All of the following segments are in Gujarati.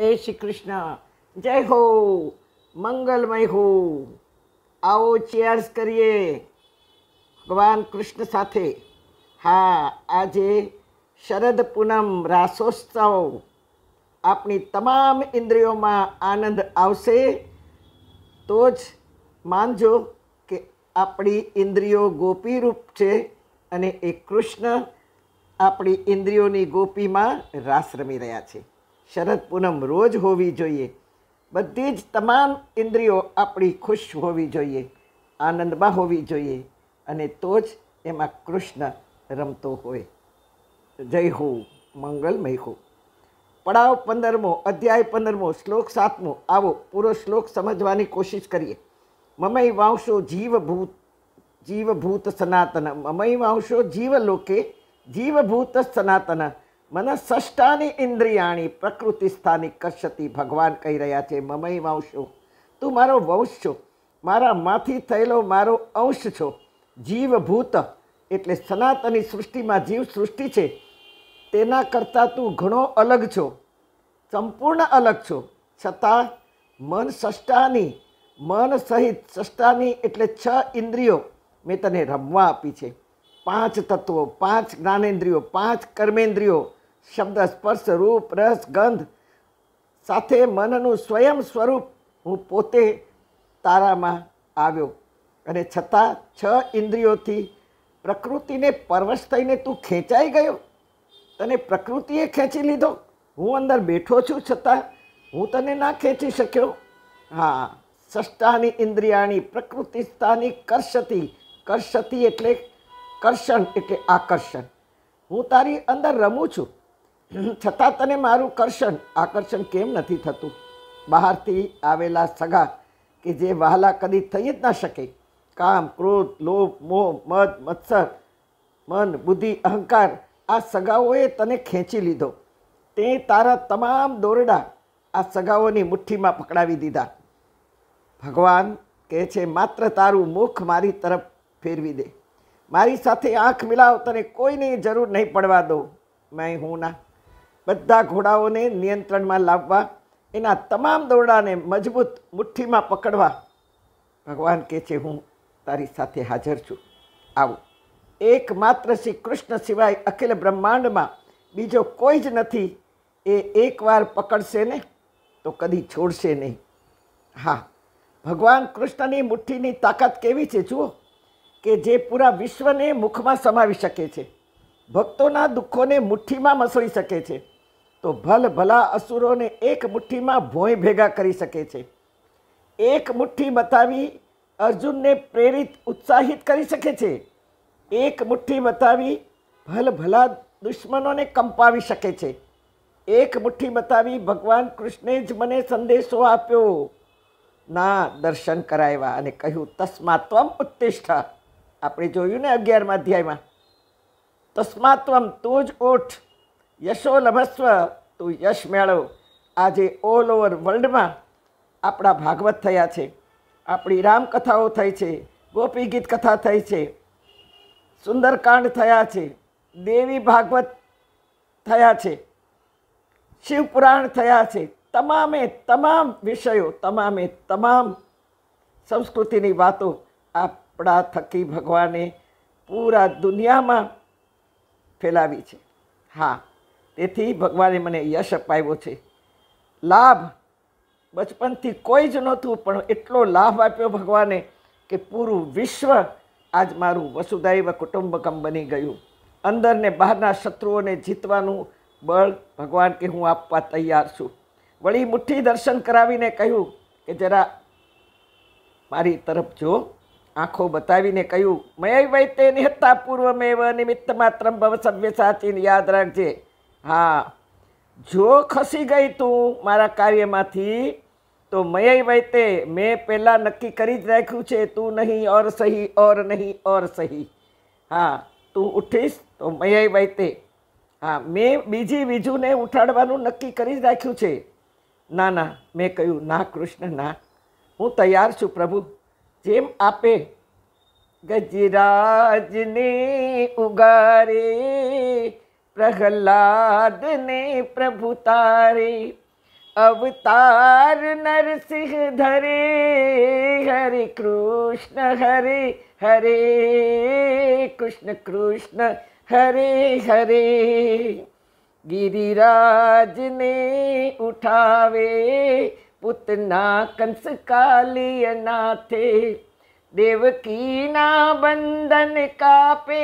જય શ્રી કૃષ્ણ જય હો મંગલમય હો આવો ચેર્સ કરીએ ભગવાન કૃષ્ણ સાથે હા આજે શરદ પૂનમ રાસોત્સવ આપણી તમામ ઇન્દ્રિયોમાં આનંદ આવશે તો જ માનજો કે આપણી ઇન્દ્રિયો ગોપીરૂપ છે અને એ કૃષ્ણ આપણી ઇન્દ્રિયોની ગોપીમાં રાસ રમી રહ્યા છે શરદ પૂનમ રોજ હોવી જોઈએ બધી જ તમામ ઇન્દ્રિયો આપણી ખુશ હોવી જોઈએ આનંદમાં હોવી જોઈએ અને તો જ એમાં કૃષ્ણ રમતો હોય જય હો મંગલમય હો પડાવ પંદરમો અધ્યાય પંદરમો શ્લોક સાતમો આવો પૂરો શ્લોક સમજવાની કોશિશ કરીએ મમય વાંશો જીવભૂત જીવભૂત સનાતન મમય વાંશો જીવલોકે જીવભૂત સનાતન મનસષ્ટાની ઇન્દ્રિયાણી પ્રકૃતિ સ્થાની કશતી ભગવાન કહી રહ્યા છે મમય વંશો તું મારો વંશ છો મારામાંથી થયેલો મારો અંશ છો જીવભૂત એટલે સનાતની સૃષ્ટિમાં જીવ સૃષ્ટિ છે તેના કરતાં તું ઘણો અલગ છો સંપૂર્ણ અલગ છો છતાં મન સષ્ટાની મન સહિત સષ્ટાની એટલે છ ઇન્દ્રિયો મેં તને રમવા આપી છે પાંચ તત્વો પાંચ જ્ઞાનેન્દ્રિયો પાંચ કર્મેન્દ્રિયો શબ્દ સ્પર્શ રૂપ રસ ગંધ સાથે મનનું સ્વયં સ્વરૂપ હું પોતે તારામાં આવ્યો અને છતાં છ ઇન્દ્રિયોથી પ્રકૃતિને પરવશ થઈને તું ખેંચાઈ ગયો તને પ્રકૃતિએ ખેંચી લીધો હું અંદર બેઠો છું છતાં હું તને ના ખેંચી શક્યો હા ષષ્ટાની ઇન્દ્રિયાણી પ્રકૃતિસ્થાની કરશતી કરશતી એટલે કર્ષણ એટલે આકર્ષણ હું તારી અંદર રમું છું છતાં તને મારું કર્ષણ આકર્ષણ કેમ નથી થતું બહારથી આવેલા સગા કે જે વહાલા કદી થઈ જ ના શકે કામ ક્રોધ લોભ મોહ મદ મત્સર મન બુદ્ધિ અહંકાર આ સગાઓએ તને ખેંચી લીધો તે તારા તમામ દોરડા આ સગાઓની મુઠ્ઠીમાં પકડાવી દીધા ભગવાન કહે છે માત્ર તારું મુખ મારી તરફ ફેરવી દે મારી સાથે આંખ મિલાવ તને કોઈની જરૂર નહીં પડવા દઉં મેં હું ના બધા ઘોડાઓને નિયંત્રણમાં લાવવા એના તમામ દોરડાને મજબૂત મુઠ્ઠીમાં પકડવા ભગવાન કહે છે હું તારી સાથે હાજર છું આવો એકમાત્ર શ્રી કૃષ્ણ સિવાય અખિલ બ્રહ્માંડમાં બીજો કોઈ જ નથી એ એકવાર પકડશે ને તો કદી છોડશે નહીં હા ભગવાન કૃષ્ણની મુઠ્ઠીની તાકાત કેવી છે જુઓ કે જે પૂરા વિશ્વને મુખમાં સમાવી શકે છે ભક્તોના દુઃખોને મુઠ્ઠીમાં મસળી શકે છે તો ભલ ભલા અસુરોને એક મુઠ્ઠીમાં ભોંય ભેગા કરી શકે છે એક મુઠ્ઠી બતાવી અર્જુનને પ્રેરિત ઉત્સાહિત કરી શકે છે એક મુઠ્ઠી બતાવી ભલ ભલા દુશ્મનોને કંપાવી શકે છે એક મુઠ્ઠી બતાવી ભગવાન કૃષ્ણે જ મને સંદેશો આપ્યો ના દર્શન કરાવ્યા અને કહ્યું તસ્માત્વમ ઉત્તિષ્ઠ આપણે જોયું ને અગિયારમાં અધ્યાયમાં તસ્માત્વમ તું જ ઓઠ યશો લભસ્વ તું યશ મેળવ આજે ઓલ ઓવર વર્લ્ડમાં આપણા ભાગવત થયા છે આપણી રામકથાઓ થઈ છે ગોપી ગીત કથા થઈ છે સુંદરકાંડ થયા છે દેવી ભાગવત થયા છે શિવપુરાણ થયા છે તમામે તમામ વિષયો તમામે તમામ સંસ્કૃતિની વાતો આપણા થકી ભગવાને પૂરા દુનિયામાં ફેલાવી છે હા તેથી ભગવાને મને યશ અપાવ્યો છે લાભ બચપનથી કોઈ જ નહોતું પણ એટલો લાભ આપ્યો ભગવાને કે પૂરું વિશ્વ આજ મારું વસુદૈવ કુટુંબકમ બની ગયું અંદર ને બહારના શત્રુઓને જીતવાનું બળ ભગવાન કે હું આપવા તૈયાર છું વળી મુઠ્ઠી દર્શન કરાવીને કહ્યું કે જરા મારી તરફ જો આંખો બતાવીને કહ્યું મય વૈતે નિહતા પૂર્વમેવ નિમિત્ત માત્રમ ભવ સભ્ય સાચીને યાદ રાખજે હા જો ખસી ગઈ તું મારા કાર્યમાંથી તો મય વૈતે મેં પહેલાં નક્કી કરી જ રાખ્યું છે તું નહીં ઓર સહી ઓર નહીં ઓર સહી હા તું ઉઠીશ તો મય વૈતે હા મેં બીજી બીજુંને ઉઠાડવાનું નક્કી કરી જ રાખ્યું છે ના ના મેં કહ્યું ના કૃષ્ણ ના હું તૈયાર છું પ્રભુ જેમ આપે ગજરાજને ઉગારે प्रहलाद ने प्रभु तारे अवतार नरसिंह धरे हरे कृष्ण हरे हरे कृष्ण कृष्ण हरे हरे गिरिराज ने उठावे पुतना कंस कालिय नाथे देवकी ना बंधन कापे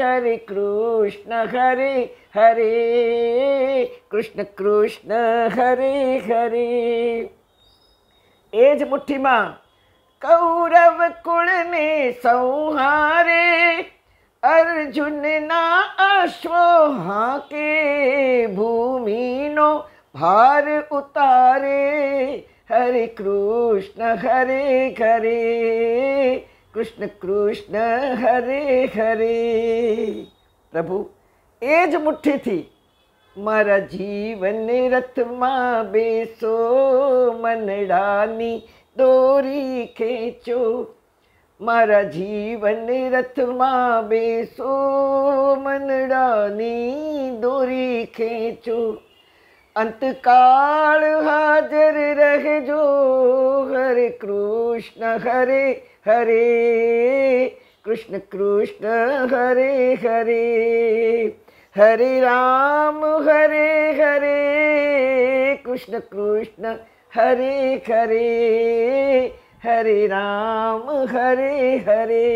હરે કૃષ્ણ હરે હરે કૃષ્ણ કૃષ્ણ હરે હરે એ જ મુઠ્ઠીમાં કૌરવ કુળને સંહારે અર્જુનના અશ્વો હાકે ભૂમિનો ભાર ઉતારે હરે કૃષ્ણ હરે હરે કૃષ્ણ કૃષ્ણ હરે હરે પ્રભુ એ જ મુઠ્ઠીથી મારા જીવન રથમાં બેસો મનડાની દોરી ખેંચો મારા જીવન રથમાં બેસો મનડાની દોરી ખેંચો અંતકાળ હાજર રહેજો હરે કૃષ્ણ હરે હરે કૃષ્ણ કૃષ્ણ હરે હરે હરે રામ હરે હરે કૃષ્ણ કૃષ્ણ હરે હરે હરે રામ હરે હરે